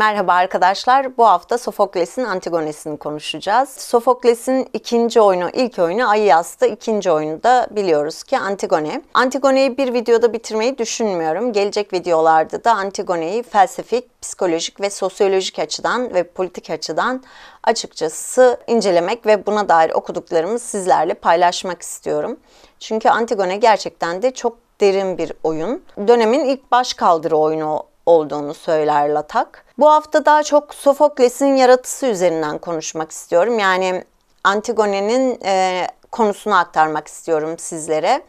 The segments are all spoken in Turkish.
Merhaba arkadaşlar. Bu hafta Sofokles'in Antigones'ini konuşacağız. Sofokles'in ikinci oyunu, ilk oyunu Aiyas'ta, ikinci oyunu da biliyoruz ki Antigone. Antigone'yi bir videoda bitirmeyi düşünmüyorum. Gelecek videolarda da Antigone'yi felsefik, psikolojik ve sosyolojik açıdan ve politik açıdan açıkçası incelemek ve buna dair okuduklarımı sizlerle paylaşmak istiyorum. Çünkü Antigone gerçekten de çok derin bir oyun. Dönemin ilk baş kaldırı oyunu olduğunu söyler Latak. Bu hafta daha çok Sofokles'in yaratısı üzerinden konuşmak istiyorum. Yani Antigone'nin e, konusunu aktarmak istiyorum sizlere.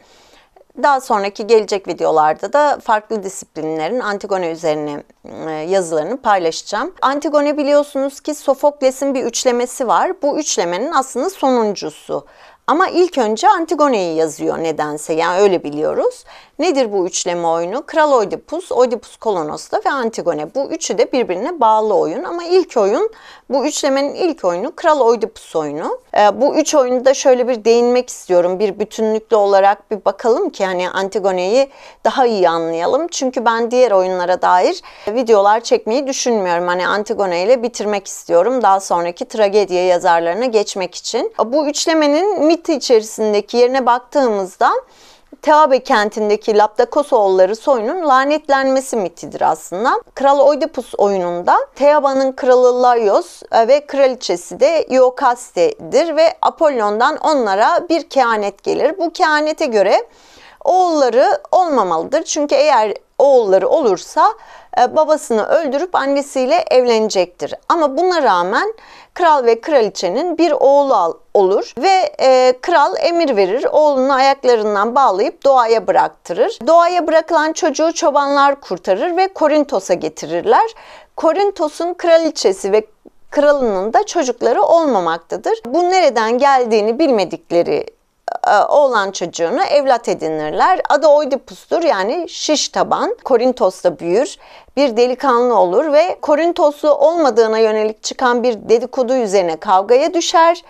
Daha sonraki gelecek videolarda da farklı disiplinlerin Antigone üzerine e, yazılarını paylaşacağım. Antigone biliyorsunuz ki Sofokles'in bir üçlemesi var. Bu üçlemenin aslında sonuncusu. Ama ilk önce Antigone'yi yazıyor nedense yani öyle biliyoruz. Nedir bu üçleme oyunu? Kral Oedipus, Oedipus Kolonos'ta ve Antigone. Bu üçü de birbirine bağlı oyun ama ilk oyun bu üçlemenin ilk oyunu Kral Oedipus oyunu. E, bu üç oyunu da şöyle bir değinmek istiyorum. Bir bütünlüklü olarak bir bakalım ki hani Antigone'yi daha iyi anlayalım. Çünkü ben diğer oyunlara dair videolar çekmeyi düşünmüyorum. Hani Antigone ile bitirmek istiyorum. Daha sonraki tragediya yazarlarına geçmek için. Bu üçlemenin dinamit içerisindeki yerine baktığımızda Teabe kentindeki Labdakosoğulları soyunun lanetlenmesi mitidir aslında. Kral Oidipus oyununda Theaba'nın kralı Laios e, ve kraliçesi de Iokaste'dir ve Apollon'dan onlara bir kehanet gelir. Bu kehanete göre oğulları olmamalıdır. Çünkü eğer oğulları olursa e, babasını öldürüp annesiyle evlenecektir. Ama buna rağmen kral ve kraliçenin bir oğlu olur ve e, kral emir verir. Oğlunu ayaklarından bağlayıp doğaya bıraktırır. Doğaya bırakılan çocuğu çobanlar kurtarır ve Korintos'a getirirler. Korintos'un kraliçesi ve kralının da çocukları olmamaktadır. Bu nereden geldiğini bilmedikleri e, oğlan çocuğunu evlat edinirler. Adı Oidipus'tur yani şiş taban. Korintos'ta büyür. Bir delikanlı olur ve Korintoslu olmadığına yönelik çıkan bir dedikodu üzerine kavgaya düşer.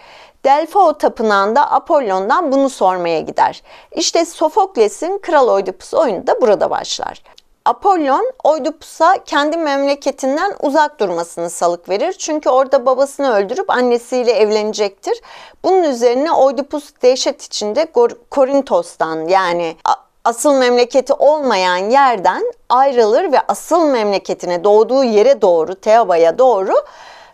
Delfo tapınağında Apollon'dan bunu sormaya gider. İşte Sofokles'in Kral Oidipus oyunu da burada başlar. Apollon Oidipus'a kendi memleketinden uzak durmasını salık verir. Çünkü orada babasını öldürüp annesiyle evlenecektir. Bunun üzerine Oidipus dehşet içinde Korintos'tan yani asıl memleketi olmayan yerden ayrılır ve asıl memleketine doğduğu yere doğru Teoba'ya doğru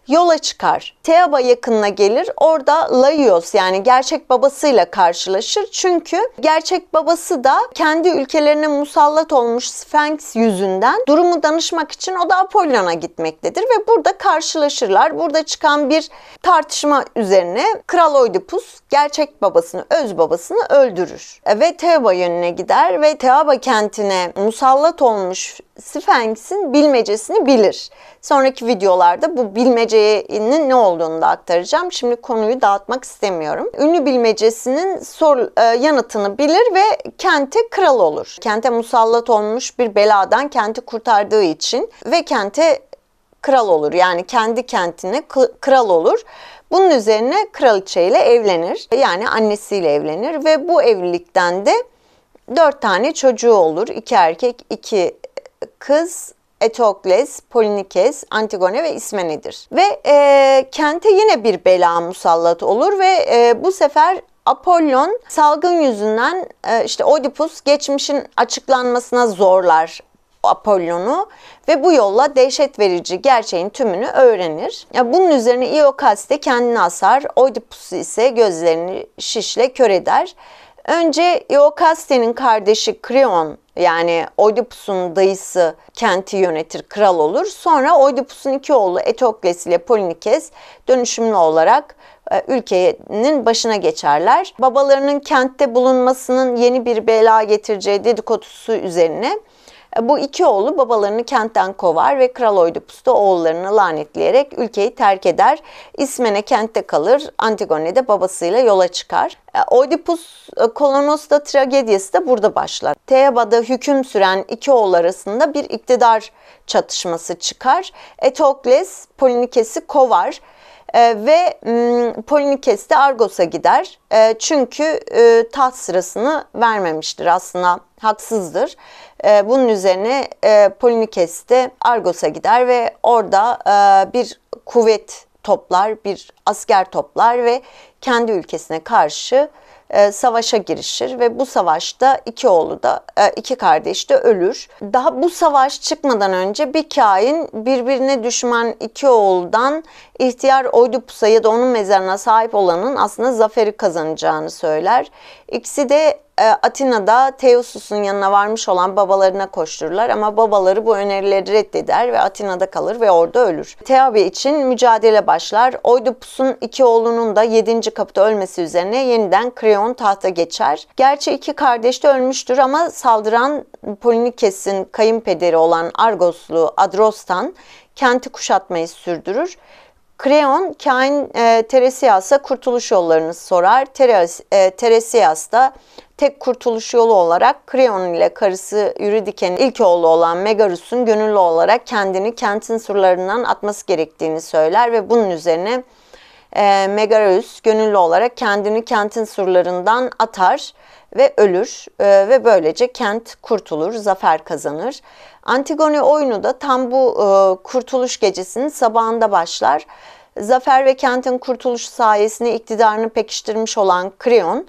yola çıkar. Teaba yakınına gelir. Orada Laios yani gerçek babasıyla karşılaşır. Çünkü gerçek babası da kendi ülkelerine musallat olmuş Sphinx yüzünden durumu danışmak için o da Apollon'a gitmektedir ve burada karşılaşırlar. Burada çıkan bir tartışma üzerine Kral Oidipus gerçek babasını, öz babasını öldürür ve Teaba yönüne gider ve Teaba kentine musallat olmuş Sphinx'in bilmecesini bilir. Sonraki videolarda bu bilmecenin ne olduğunu da aktaracağım. Şimdi konuyu dağıtmak istemiyorum. Ünlü bilmecesinin sor e, yanıtını bilir ve kente kral olur. Kente musallat olmuş bir beladan kenti kurtardığı için ve kente kral olur. Yani kendi kentine kral olur. Bunun üzerine kraliçe ile evlenir. Yani annesiyle evlenir ve bu evlilikten de dört tane çocuğu olur. İki erkek, iki kız Etokles, Polinikes, Antigone ve İsmene'dir. Ve e, kente yine bir bela musallat olur ve e, bu sefer Apollon salgın yüzünden e, işte Oedipus geçmişin açıklanmasına zorlar Apollon'u ve bu yolla dehşet verici gerçeğin tümünü öğrenir. Ya bunun üzerine Iokas de kendini asar, Oedipus ise gözlerini şişle kör eder. Önce Iokaste'nin kardeşi Kreon yani Oidipus'un dayısı kenti yönetir, kral olur. Sonra Oidipus'un iki oğlu Etokles ile Polinikes dönüşümlü olarak e, ülkenin başına geçerler. Babalarının kentte bulunmasının yeni bir bela getireceği dedikodusu üzerine e, bu iki oğlu babalarını kentten kovar ve Kral Oidipus da oğullarını lanetleyerek ülkeyi terk eder. İsmene kentte kalır, Antigone de babasıyla yola çıkar. E, Oidipus e, Kolonos'ta tragediyası da burada başlar. Teba'da hüküm süren iki oğul arasında bir iktidar çatışması çıkar. Etokles Polinikes'i kovar e, ve m, Polinikes de Argos'a gider. E, çünkü e, taht sırasını vermemiştir aslında haksızdır. Ee, bunun üzerine e, Polinikes de Argos'a gider ve orada e, bir kuvvet toplar, bir asker toplar ve kendi ülkesine karşı e, savaşa girişir ve bu savaşta iki oğlu da e, iki kardeş de ölür. Daha bu savaş çıkmadan önce bir kain birbirine düşman iki oğuldan ihtiyar Oidipus'a ya da onun mezarına sahip olanın aslında zaferi kazanacağını söyler. İkisi de e, Atina'da Teosus'un yanına varmış olan babalarına koştururlar ama babaları bu önerileri reddeder ve Atina'da kalır ve orada ölür. Teabe için mücadele başlar. Oidipus'un iki oğlunun da yedinci kapıda ölmesi üzerine yeniden Kreon tahta geçer. Gerçi iki kardeş de ölmüştür ama saldıran Polinikes'in kayınpederi olan Argoslu Adros'tan kenti kuşatmayı sürdürür Kreon, Kain e, Teresiyas'a kurtuluş yollarını sorar. Teres, e, Teresiyas da tek kurtuluş yolu olarak Kreon ile karısı Eurydice'nin ilk oğlu olan Megarus'un gönüllü olarak kendini kentin surlarından atması gerektiğini söyler ve bunun üzerine e, Megarus gönüllü olarak kendini kentin surlarından atar ve ölür e, ve böylece kent kurtulur, zafer kazanır. Antigone oyunu da tam bu e, kurtuluş gecesinin sabahında başlar. Zafer ve kentin kurtuluş sayesinde iktidarını pekiştirmiş olan Kreon,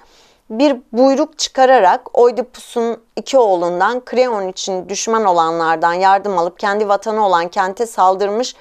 bir buyruk çıkararak Oidipus'un iki oğlundan Kreon için düşman olanlardan yardım alıp kendi vatanı olan kente saldırmış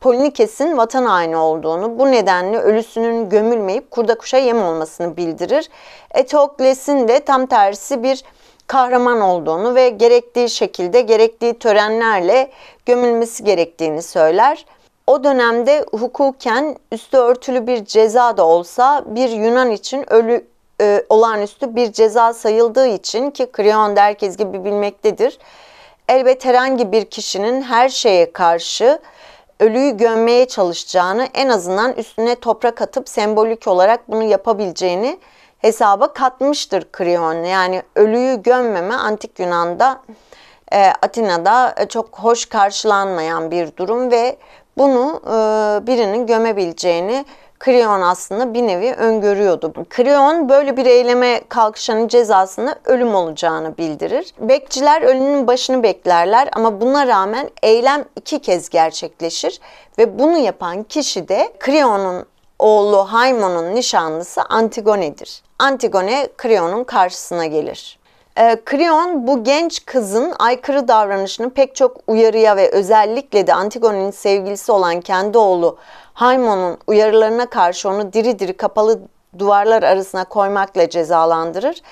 Polinikes'in vatan haini olduğunu, bu nedenle ölüsünün gömülmeyip kurda kuşa yem olmasını bildirir. Etokles'in de tam tersi bir kahraman olduğunu ve gerektiği şekilde, gerektiği törenlerle gömülmesi gerektiğini söyler. O dönemde hukuken üstü örtülü bir ceza da olsa bir Yunan için ölü e, olağanüstü bir ceza sayıldığı için ki Krion da herkes gibi bilmektedir. Elbet herhangi bir kişinin her şeye karşı ölüyü gömmeye çalışacağını, en azından üstüne toprak atıp sembolik olarak bunu yapabileceğini hesaba katmıştır Kriyon. Yani ölüyü gömmeme antik Yunan'da e, Atina'da e, çok hoş karşılanmayan bir durum ve bunu e, birinin gömebileceğini Kriyon aslında bir nevi öngörüyordu. Kriyon böyle bir eyleme kalkışanın cezasını ölüm olacağını bildirir. Bekçiler ölünün başını beklerler ama buna rağmen eylem iki kez gerçekleşir ve bunu yapan kişi de Krion'un oğlu Haymon'un nişanlısı Antigone'dir. Antigone Krion'un karşısına gelir. Krion ee, bu genç kızın aykırı davranışını pek çok uyarıya ve özellikle de Antigone'nin sevgilisi olan kendi oğlu Haymon'un uyarılarına karşı onu diri diri kapalı duvarlar arasına koymakla cezalandırır.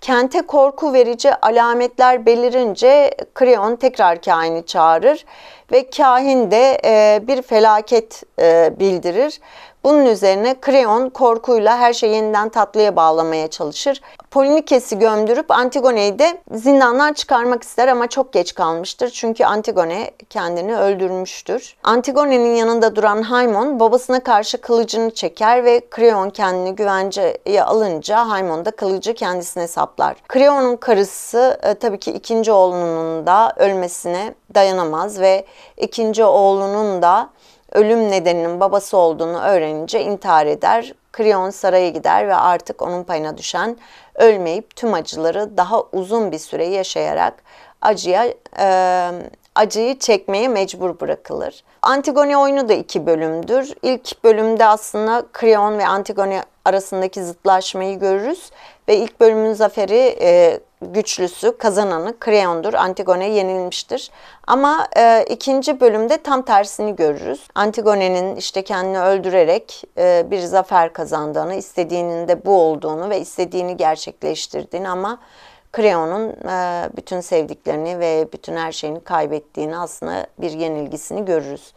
Kente korku verici alametler belirince Kreon tekrar kahini çağırır ve kahin de e, bir felaket e, bildirir. Bunun üzerine Kreon korkuyla her şeyi yeniden tatlıya bağlamaya çalışır. Polinikes'i gömdürüp Antigone'yi de zindandan çıkarmak ister ama çok geç kalmıştır. Çünkü Antigone kendini öldürmüştür. Antigone'nin yanında duran Haymon babasına karşı kılıcını çeker ve Kreon kendini güvenceye alınca Haymon da kılıcı kendisine saplar. Kreon'un karısı e, tabii ki ikinci oğlunun da ölmesine dayanamaz ve ikinci oğlunun da ölüm nedeninin babası olduğunu öğrenince intihar eder. Krion saraya gider ve artık onun payına düşen ölmeyip tüm acıları daha uzun bir süre yaşayarak acıya e, acıyı çekmeye mecbur bırakılır. Antigone oyunu da iki bölümdür. İlk bölümde aslında Kreon ve Antigone arasındaki zıtlaşmayı görürüz ve ilk bölümün zaferi e, güçlüsü, kazananı Kreon'dur. Antigone yenilmiştir. Ama e, ikinci bölümde tam tersini görürüz. Antigone'nin işte kendini öldürerek e, bir zafer kazandığını, istediğinin de bu olduğunu ve istediğini gerçekleştirdiğini ama Creon'un e, bütün sevdiklerini ve bütün her şeyini kaybettiğini aslında bir yenilgisini görürüz.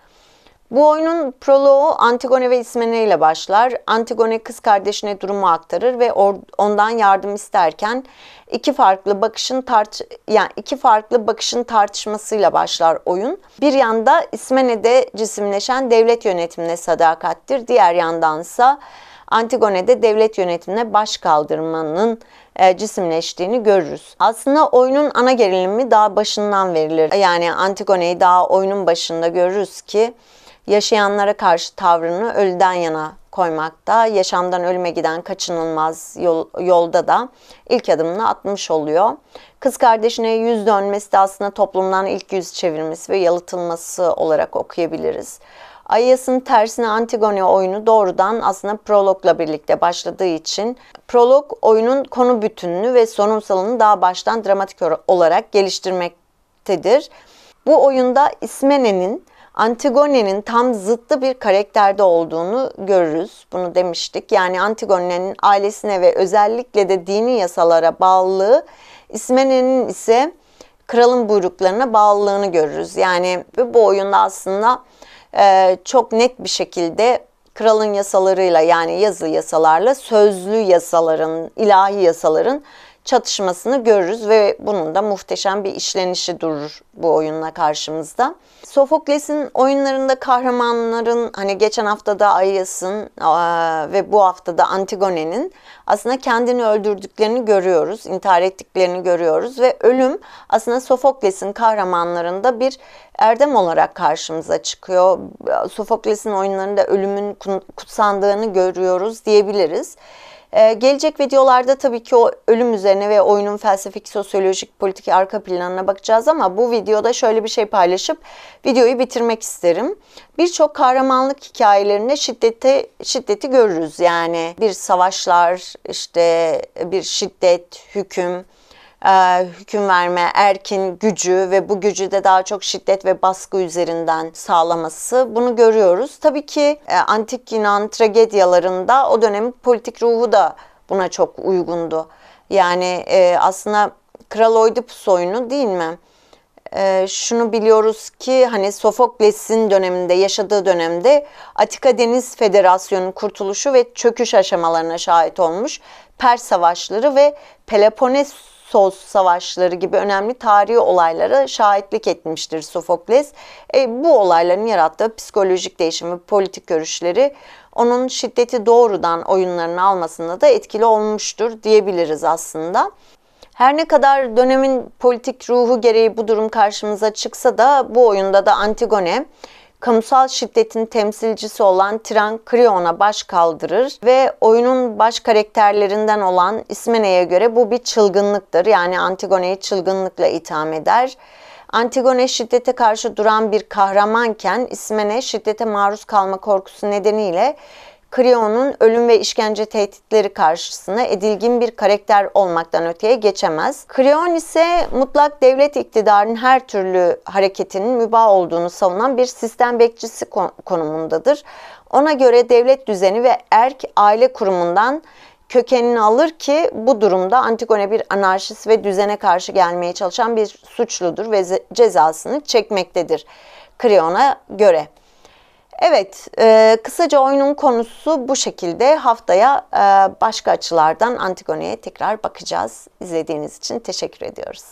Bu oyunun proloğu Antigone ve İsmene ile başlar. Antigone kız kardeşine durumu aktarır ve ondan yardım isterken iki farklı bakışın tart yani iki farklı bakışın tartışmasıyla başlar oyun. Bir yanda İsmene'de cisimleşen devlet yönetimine sadakattir. Diğer yandansa ise Antigone'de devlet yönetimine baş kaldırmanın e, cisimleştiğini görürüz. Aslında oyunun ana gerilimi daha başından verilir. Yani Antigone'yi daha oyunun başında görürüz ki yaşayanlara karşı tavrını ölüden yana koymakta, yaşamdan ölüme giden kaçınılmaz yol, yolda da ilk adımını atmış oluyor. Kız kardeşine yüz dönmesi de aslında toplumdan ilk yüz çevirmesi ve yalıtılması olarak okuyabiliriz. Ayasın tersine Antigone oyunu doğrudan aslında prologla birlikte başladığı için prolog oyunun konu bütününü ve sorunsalını daha baştan dramatik olarak geliştirmektedir. Bu oyunda İsmene'nin Antigone'nin tam zıttı bir karakterde olduğunu görürüz. Bunu demiştik. Yani Antigone'nin ailesine ve özellikle de dini yasalara bağlılığı, İsmene'nin ise kralın buyruklarına bağlılığını görürüz. Yani bu oyunda aslında e, çok net bir şekilde kralın yasalarıyla yani yazılı yasalarla sözlü yasaların, ilahi yasaların çatışmasını görürüz ve bunun da muhteşem bir işlenişi durur bu oyunla karşımızda. Sofokles'in oyunlarında kahramanların hani geçen hafta da Aias'ın ve bu hafta da Antigone'nin aslında kendini öldürdüklerini görüyoruz, intihar ettiklerini görüyoruz ve ölüm aslında Sofokles'in kahramanlarında bir erdem olarak karşımıza çıkıyor. Sofokles'in oyunlarında ölümün kutsandığını görüyoruz diyebiliriz. Ee, gelecek videolarda tabii ki o ölüm üzerine ve oyunun felsefik, sosyolojik, politik arka planına bakacağız ama bu videoda şöyle bir şey paylaşıp videoyu bitirmek isterim. Birçok kahramanlık hikayelerinde şiddete, şiddeti görürüz. Yani bir savaşlar, işte bir şiddet, hüküm, e, hüküm verme erkin gücü ve bu gücü de daha çok şiddet ve baskı üzerinden sağlaması bunu görüyoruz. Tabii ki e, antik Yunan tragedyalarında o dönemin politik ruhu da buna çok uygundu. Yani e, aslında Kral Oidipus oyunu değil mi? E, şunu biliyoruz ki hani Sofokles'in döneminde yaşadığı dönemde Atika Deniz Federasyonu'nun kurtuluşu ve çöküş aşamalarına şahit olmuş. Pers savaşları ve Peloponnes Sos savaşları gibi önemli tarihi olaylara şahitlik etmiştir Sofokles. E, bu olayların yarattığı psikolojik değişim ve politik görüşleri onun şiddeti doğrudan oyunlarını almasında da etkili olmuştur diyebiliriz aslında. Her ne kadar dönemin politik ruhu gereği bu durum karşımıza çıksa da bu oyunda da Antigone kamusal şiddetin temsilcisi olan Tiran Krion'a baş kaldırır ve oyunun baş karakterlerinden olan İsmene'ye göre bu bir çılgınlıktır. Yani Antigone'yi çılgınlıkla itham eder. Antigone şiddete karşı duran bir kahramanken İsmene şiddete maruz kalma korkusu nedeniyle Kriyonun ölüm ve işkence tehditleri karşısında edilgin bir karakter olmaktan öteye geçemez. Kriyon ise mutlak devlet iktidarının her türlü hareketinin mübah olduğunu savunan bir sistem bekçisi konumundadır. Ona göre devlet düzeni ve erk aile kurumundan kökenini alır ki bu durumda Antigone bir anarşist ve düzene karşı gelmeye çalışan bir suçludur ve cezasını çekmektedir. Kriyona göre. Evet, e, kısaca oyunun konusu bu şekilde. Haftaya e, başka açılardan Antigone'ye tekrar bakacağız. İzlediğiniz için teşekkür ediyoruz.